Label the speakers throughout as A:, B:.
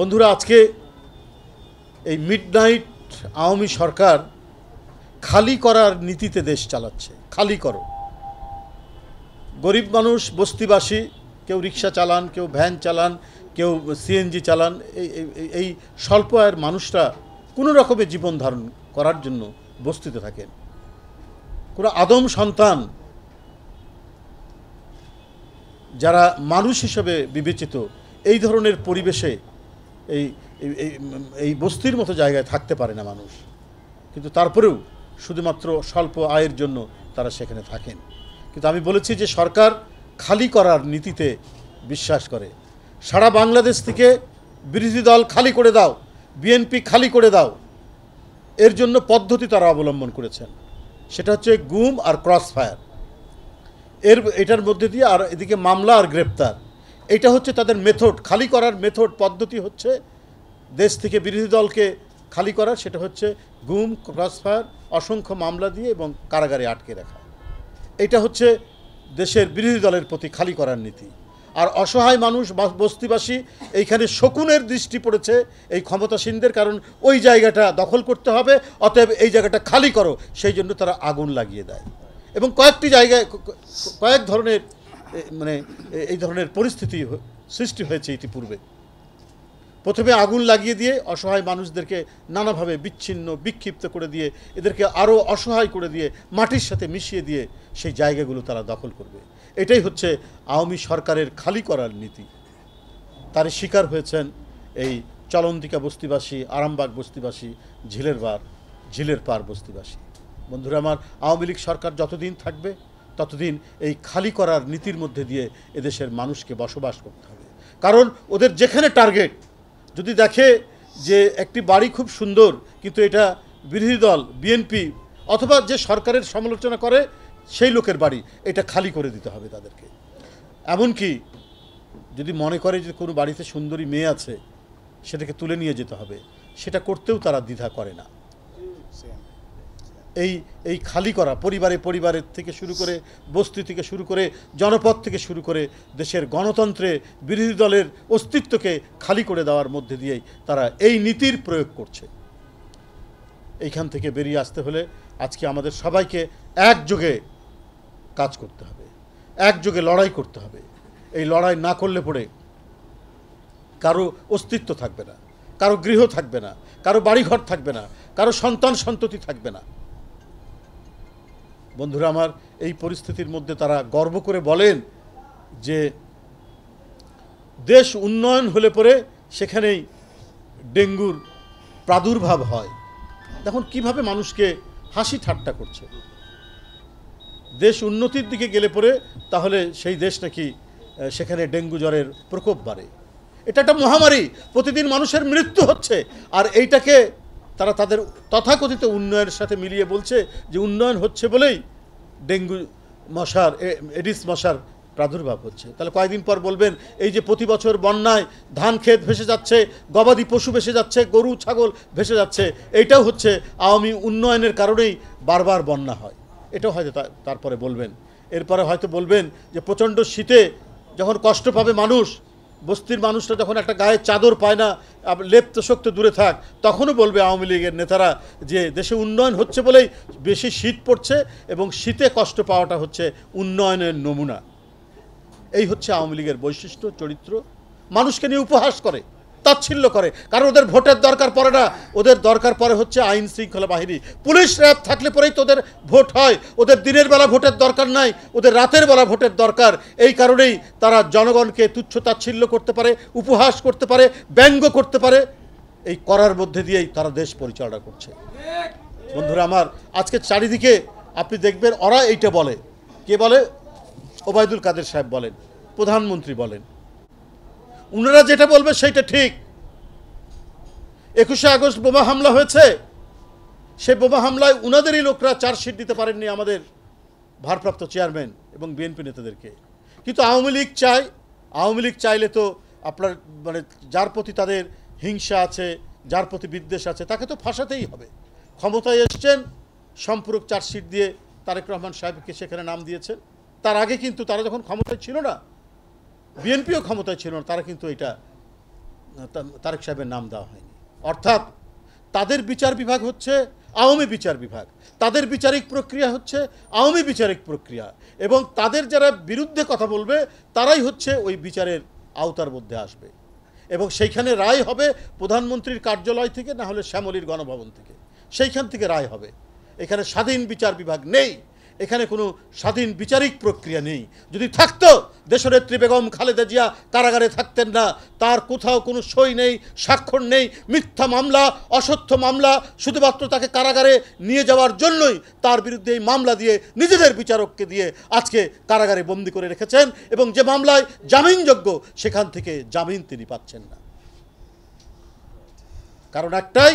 A: বন্ধুরা আজকে এই মিডনাইট আওয়ামী সরকার খালি করার নীতিতে দেশ চালাচ্ছে খালি করো গরিব মানুষ বস্তিবাসী কেউ রিক্সা চালান কেউ ভ্যান চালান কেউ সিএনজি চালান এই এই স্বল্প আয়ের মানুষরা কোনো রকমের জীবন ধারণ করার জন্য বস্তিতে থাকেন কোনো আদম সন্তান যারা মানুষ হিসেবে বিবেচিত এই ধরনের পরিবেশে এই এই বস্তির মতো জায়গায় থাকতে পারে না মানুষ কিন্তু তারপরেও শুধুমাত্র স্বল্প আয়ের জন্য তারা সেখানে থাকেন কিন্তু আমি বলেছি যে সরকার খালি করার নীতিতে বিশ্বাস করে সারা বাংলাদেশ থেকে বিরোধী দল খালি করে দাও বিএনপি খালি করে দাও এর জন্য পদ্ধতি তারা অবলম্বন করেছেন সেটা হচ্ছে গুম আর ক্রস ফায়ার এর এটার মধ্যে দিয়ে আর এদিকে মামলা আর গ্রেপ্তার এটা হচ্ছে তাদের মেথড খালি করার মেথড পদ্ধতি হচ্ছে দেশ থেকে বিরোধী দলকে খালি করার সেটা হচ্ছে গুম ক্রসফায়ার অসংখ্য মামলা দিয়ে এবং কারাগারে আটকে রাখা এটা হচ্ছে দেশের বিরোধী দলের প্রতি খালি করার নীতি আর অসহায় মানুষ বস্তিবাসী এইখানে শকুনের দৃষ্টি পড়েছে এই ক্ষমতাসীনদের কারণ ওই জায়গাটা দখল করতে হবে অতএব এই জায়গাটা খালি করো সেই জন্য তারা আগুন লাগিয়ে দেয় এবং কয়েকটি জায়গায় কয়েক ধরনের মানে এই ধরনের পরিস্থিতি সৃষ্টি হয়েছে ইতিপূর্বে প্রথমে আগুন লাগিয়ে দিয়ে অসহায় মানুষদেরকে নানাভাবে বিচ্ছিন্ন বিক্ষিপ্ত করে দিয়ে এদেরকে আরও অসহায় করে দিয়ে মাটির সাথে মিশিয়ে দিয়ে সেই জায়গাগুলো তারা দখল করবে এটাই হচ্ছে আওয়ামী সরকারের খালি করার নীতি তার শিকার হয়েছেন এই চলন্তিকা বস্তিবাসী আরামবাগ বস্তিবাসী ঝিলের বার ঝিলের পার বস্তিবাসী বন্ধুরা আমার আওয়ামী লীগ সরকার যতদিন থাকবে ততদিন এই খালি করার নীতির মধ্যে দিয়ে এদেশের মানুষকে বসবাস করতে হবে কারণ ওদের যেখানে টার্গেট যদি দেখে যে একটি বাড়ি খুব সুন্দর কিন্তু এটা বিরোধী দল বিএনপি অথবা যে সরকারের সমালোচনা করে সেই লোকের বাড়ি এটা খালি করে দিতে হবে তাদেরকে এমনকি যদি মনে করে যে কোনো বাড়িতে সুন্দরী মেয়ে আছে সেটাকে তুলে নিয়ে যেতে হবে সেটা করতেও তারা দ্বিধা করে না এই এই খালি করা পরিবারে পরিবারের থেকে শুরু করে বস্তি থেকে শুরু করে জনপদ থেকে শুরু করে দেশের গণতন্ত্রে বিরোধী দলের অস্তিত্বকে খালি করে দেওয়ার মধ্যে দিয়েই তারা এই নীতির প্রয়োগ করছে এইখান থেকে বেরিয়ে আসতে হলে আজকে আমাদের সবাইকে একযোগে কাজ করতে হবে একযোগে লড়াই করতে হবে এই লড়াই না করলে পড়ে কারো অস্তিত্ব থাকবে না কারো গৃহ থাকবে না কারো বাড়িঘর থাকবে না কারো সন্তান সন্ততি থাকবে না বন্ধুরা আমার এই পরিস্থিতির মধ্যে তারা গর্ব করে বলেন যে দেশ উন্নয়ন হলে পরে সেখানেই ডেঙ্গুর প্রাদুর্ভাব হয় দেখুন কিভাবে মানুষকে হাসি ঠাট্টা করছে দেশ উন্নতির দিকে গেলে পরে তাহলে সেই দেশ নাকি সেখানে ডেঙ্গু জ্বরের প্রকোপ বাড়ে এটা একটা মহামারী প্রতিদিন মানুষের মৃত্যু হচ্ছে আর এইটাকে তারা তাদের তথাকথিত উন্নয়নের সাথে মিলিয়ে বলছে যে উন্নয়ন হচ্ছে বলেই ডেঙ্গু মশার এডিস মশার প্রাদুর্ভাব হচ্ছে তাহলে কয়েকদিন পর বলবেন এই যে প্রতি বছর বন্যায় ধান ক্ষেত ভেসে যাচ্ছে গবাদি পশু ভেসে যাচ্ছে গরু ছাগল ভেসে যাচ্ছে এইটাও হচ্ছে আওয়ামী উন্নয়নের কারণেই বারবার বন্যা হয় এটাও হয়তো তারপরে বলবেন এরপরে হয়তো বলবেন যে প্রচণ্ড শীতে যখন কষ্ট পাবে মানুষ বস্তির মানুষরা যখন একটা গায়ে চাদর পায় না লেপ্ত শক্ত দূরে থাক তখনও বলবে আওয়ামী লীগের নেতারা যে দেশে উন্নয়ন হচ্ছে বলেই বেশি শীত পড়ছে এবং শীতে কষ্ট পাওয়াটা হচ্ছে উন্নয়নের নমুনা এই হচ্ছে আওয়ামী লীগের বৈশিষ্ট্য চরিত্র মানুষকে নিয়ে উপহাস করে তাচ্ছিল্য করে কারণ ওদের ভোটের দরকার পড়ে না ওদের দরকার পরে হচ্ছে আইন শৃঙ্খলা বাহিনী পুলিশ র্যাব থাকলে পরেই তোদের ভোট হয় ওদের দিনের বেলা ভোটের দরকার নাই ওদের রাতের বেলা ভোটের দরকার এই কারণেই তারা জনগণকে তুচ্ছ তাচ্ছিল্য করতে পারে উপহাস করতে পারে ব্যঙ্গ করতে পারে এই করার মধ্যে দিয়েই তারা দেশ পরিচালনা করছে বন্ধুরা আমার আজকে চারিদিকে আপনি দেখবেন ওরা এইটা বলে কে বলে ওবায়দুল কাদের সাহেব বলেন প্রধানমন্ত্রী বলেন ওনারা যেটা বলবে সেটা ঠিক একুশে আগস্ট বোমা হামলা হয়েছে সেই বোমা হামলায় উনাদেরই লোকরা চার্জশিট দিতে পারেননি আমাদের ভারপ্রাপ্ত চেয়ারম্যান এবং বিএনপি নেতাদেরকে কিন্তু আওয়ামী লীগ চায় আওয়ামী লীগ চাইলে তো আপনার মানে যার প্রতি তাদের হিংসা আছে যার প্রতি বিদ্বেষ আছে তাকে তো ফাঁসাতেই হবে ক্ষমতায় এসছেন সম্পূরক চার্জশিট দিয়ে তারেক রহমান সাহেবকে সেখানে নাম দিয়েছেন তার আগে কিন্তু তারা যখন ক্ষমতায় ছিল না বিএনপিও ক্ষমতায় ছিল না তারা কিন্তু এটা তারেক সাহেবের নাম দেওয়া হয়নি অর্থাৎ তাদের বিচার বিভাগ হচ্ছে আওয়ামী বিচার বিভাগ তাদের বিচারিক প্রক্রিয়া হচ্ছে আওয়ামী বিচারিক প্রক্রিয়া এবং তাদের যারা বিরুদ্ধে কথা বলবে তারাই হচ্ছে ওই বিচারের আওতার মধ্যে আসবে এবং সেইখানে রায় হবে প্রধানমন্ত্রীর কার্যালয় থেকে না হলে শ্যামলীর গণভবন থেকে সেইখান থেকে রায় হবে এখানে স্বাধীন বিচার বিভাগ নেই এখানে কোনো স্বাধীন বিচারিক প্রক্রিয়া নেই যদি থাকতো দেশনেত্রী বেগম খালেদা জিয়া কারাগারে থাকতেন না তার কোথাও কোনো সই নেই স্বাক্ষর নেই মিথ্যা মামলা অসত্য মামলা শুধুমাত্র তাকে কারাগারে নিয়ে যাওয়ার জন্যই তার বিরুদ্ধে এই মামলা দিয়ে নিজেদের বিচারককে দিয়ে আজকে কারাগারে বন্দি করে রেখেছেন এবং যে মামলায় জামিনযোগ্য সেখান থেকে জামিন তিনি পাচ্ছেন না কারণ একটাই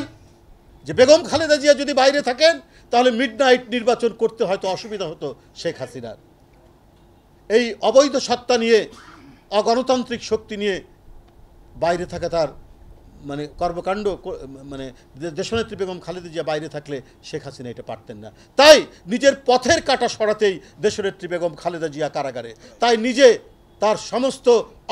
A: যে বেগম খালেদা জিয়া যদি বাইরে থাকেন তাহলে মিডনাইট নির্বাচন করতে হয়তো অসুবিধা হতো শেখ হাসিনার এই অবৈধ সত্তা নিয়ে অগণতান্ত্রিক শক্তি নিয়ে বাইরে থাকা তার মানে কর্মকাণ্ড মানে দেশনেত্রী বেগম খালেদা জিয়া বাইরে থাকলে শেখ হাসিনা এটা পারতেন না তাই নিজের পথের কাটা সরাতেই দেশনেত্রী বেগম খালেদা জিয়া কারাগারে তাই নিজে তার সমস্ত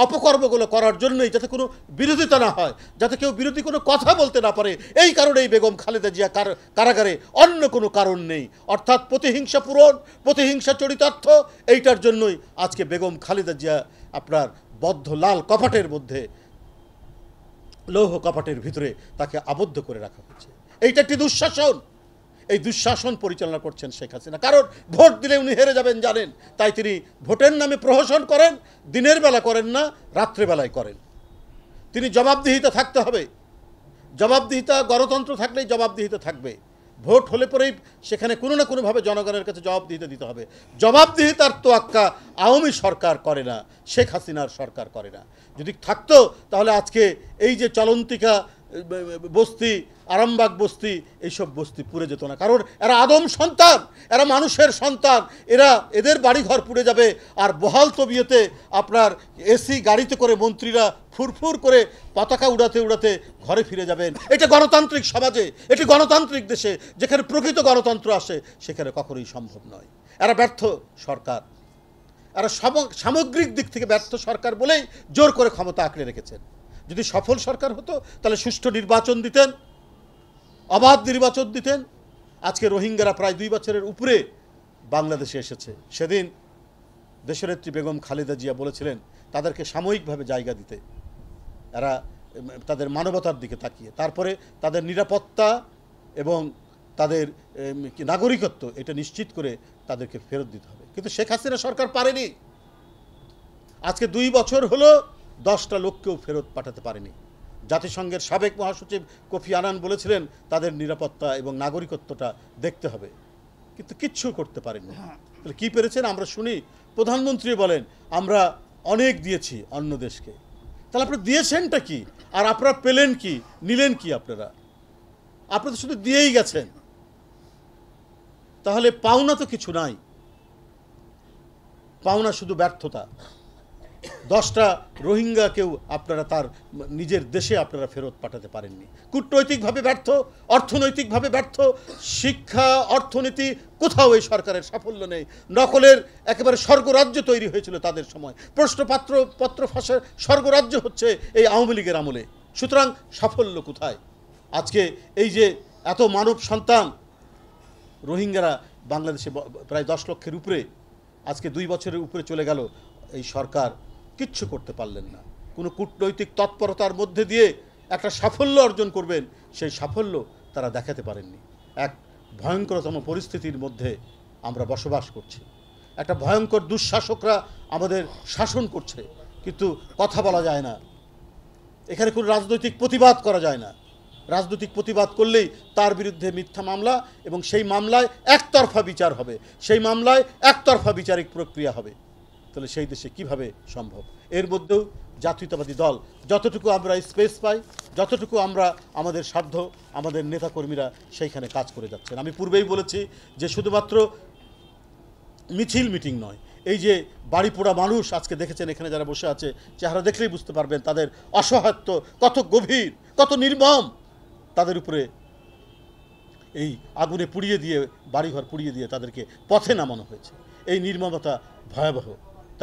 A: অপকর্মগুলো করার জন্যই যাতে কোনো বিরোধিতা না হয় যাতে কেউ বিরোধী কোনো কথা বলতে না পারে এই কারণেই বেগম খালেদা জিয়া কারাগারে অন্য কোনো কারণ নেই অর্থাৎ প্রতিহিংসা পূরণ প্রতিহিংসা চরিতার্থ এইটার জন্যই আজকে বেগম খালেদা জিয়া আপনার বদ্ধ লাল কপাটের মধ্যে লৌহ কপাটের ভিতরে তাকে আবদ্ধ করে রাখা হয়েছে এইটা একটি দুঃশাসন এই দুঃশাসন পরিচালনা করছেন শেখ হাসিনা কারণ ভোট দিলে উনি হেরে যাবেন জানেন তাই তিনি ভোটের নামে প্রহসন করেন দিনের বেলা করেন না রাত্রেবেলায় করেন তিনি জবাবদিহিতা থাকতে হবে জবাবদিহিতা গণতন্ত্র থাকলেই জবাবদিহিতা থাকবে ভোট হলে পরেই সেখানে কোনো না কোনোভাবে জনগণের কাছে জবাবদিহিতা দিতে হবে জবাবদিহিতার তোয়াক্কা আওয়ামী সরকার করে না শেখ হাসিনার সরকার করে না যদি থাকতো তাহলে আজকে এই যে চলন্তিকা বস্তি আরামবাগ বস্তি এইসব বস্তি পুড়ে যেত না কারণ এরা আদম সন্তান এরা মানুষের সন্তান এরা এদের বাড়িঘর পুড়ে যাবে আর বহাল তবিয়তে আপনার এসি গাড়িতে করে মন্ত্রীরা ফুরফুর করে পতাকা উড়াতে উড়াতে ঘরে ফিরে যাবেন এটা গণতান্ত্রিক সমাজে এটি গণতান্ত্রিক দেশে যেখানে প্রকৃত গণতন্ত্র আসে সেখানে কখনোই সম্ভব নয় এরা ব্যর্থ সরকার এরা সামগ্রিক দিক থেকে ব্যর্থ সরকার বলেই জোর করে ক্ষমতা আঁকড়ে রেখেছেন যদি সফল সরকার হতো তাহলে সুষ্ঠু নির্বাচন দিতেন অবাধ নির্বাচন দিতেন আজকে রোহিঙ্গারা প্রায় দুই বছরের উপরে বাংলাদেশে এসেছে সেদিন দেশনেত্রী বেগম খালেদা জিয়া বলেছিলেন তাদেরকে সাময়িকভাবে জায়গা দিতে এরা তাদের মানবতার দিকে তাকিয়ে তারপরে তাদের নিরাপত্তা এবং তাদের নাগরিকত্ব এটা নিশ্চিত করে তাদেরকে ফেরত দিতে হবে কিন্তু শেখ হাসিনা সরকার পারেনি আজকে দুই বছর হলো দশটা লোককেও ফেরত পাঠাতে পারেনি জাতিসংঘের সাবেক মহাসচিব কোফি আনান বলেছিলেন তাদের নিরাপত্তা এবং নাগরিকত্বটা দেখতে হবে কিন্তু কিচ্ছু করতে পারেনি হ্যাঁ। তাহলে কী পেরেছেন আমরা শুনি প্রধানমন্ত্রী বলেন আমরা অনেক দিয়েছি অন্য দেশকে তাহলে আপনি দিয়েছেনটা কি আর আপনারা পেলেন কি নিলেন কি আপনারা আপনারা তো শুধু দিয়েই গেছেন তাহলে পাওনা তো কিছু নাই পাওনা শুধু ব্যর্থতা দশটা রোহিঙ্গাকেও আপনারা তার নিজের দেশে আপনারা ফেরত পাঠাতে পারেননি কূটনৈতিকভাবে ব্যর্থ অর্থনৈতিকভাবে ব্যর্থ শিক্ষা অর্থনীতি কোথাও এই সরকারের সাফল্য নেই নকলের একেবারে স্বর্গরাজ্য তৈরি হয়েছিল তাদের সময় প্রশ্নপাত্র পত্র ফাঁসের স্বর্গরাজ্য হচ্ছে এই আওয়ামী লীগের আমলে সুতরাং সাফল্য কোথায় আজকে এই যে এত মানব সন্তান রোহিঙ্গারা বাংলাদেশে প্রায় দশ লক্ষের উপরে আজকে দুই বছরের উপরে চলে গেল এই সরকার কিচ্ছু করতে পারলেন না কোনো কূটনৈতিক তৎপরতার মধ্যে দিয়ে একটা সাফল্য অর্জন করবেন সেই সাফল্য তারা দেখাতে পারেননি এক ভয়ঙ্করতম পরিস্থিতির মধ্যে আমরা বসবাস করছি একটা ভয়ঙ্কর দুঃশাসকরা আমাদের শাসন করছে কিন্তু কথা বলা যায় না এখানে কোনো রাজনৈতিক প্রতিবাদ করা যায় না রাজনৈতিক প্রতিবাদ করলেই তার বিরুদ্ধে মিথ্যা মামলা এবং সেই মামলায় একতরফা বিচার হবে সেই মামলায় একতরফা বিচারিক প্রক্রিয়া হবে তাহলে সেই দেশে কিভাবে সম্ভব এর মধ্যেও জাতীয়তাবাদী দল যতটুকু আমরা স্পেস পাই যতটুকু আমরা আমাদের সাধ্য আমাদের নেতাকর্মীরা সেইখানে কাজ করে যাচ্ছেন আমি পূর্বেই বলেছি যে শুধুমাত্র মিছিল মিটিং নয় এই যে বাড়ি পোড়া মানুষ আজকে দেখেছেন এখানে যারা বসে আছে চেহারা দেখলেই বুঝতে পারবেন তাদের অসহায়ত্ব কত গভীর কত নির্মম তাদের উপরে এই আগুনে পুড়িয়ে দিয়ে বাড়িঘর পুড়িয়ে দিয়ে তাদেরকে পথে নামানো হয়েছে এই নির্মমতা ভয়াবহ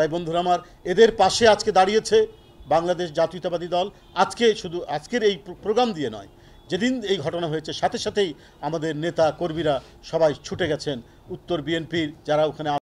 A: তাই বন্ধুরা আমার এদের পাশে আজকে দাঁড়িয়েছে বাংলাদেশ জাতীয়তাবাদী দল আজকে শুধু আজকের এই প্রোগ্রাম দিয়ে নয় যেদিন এই ঘটনা হয়েছে সাথে সাথেই আমাদের নেতা কর্মীরা সবাই ছুটে গেছেন উত্তর বিএনপির যারা ওখানে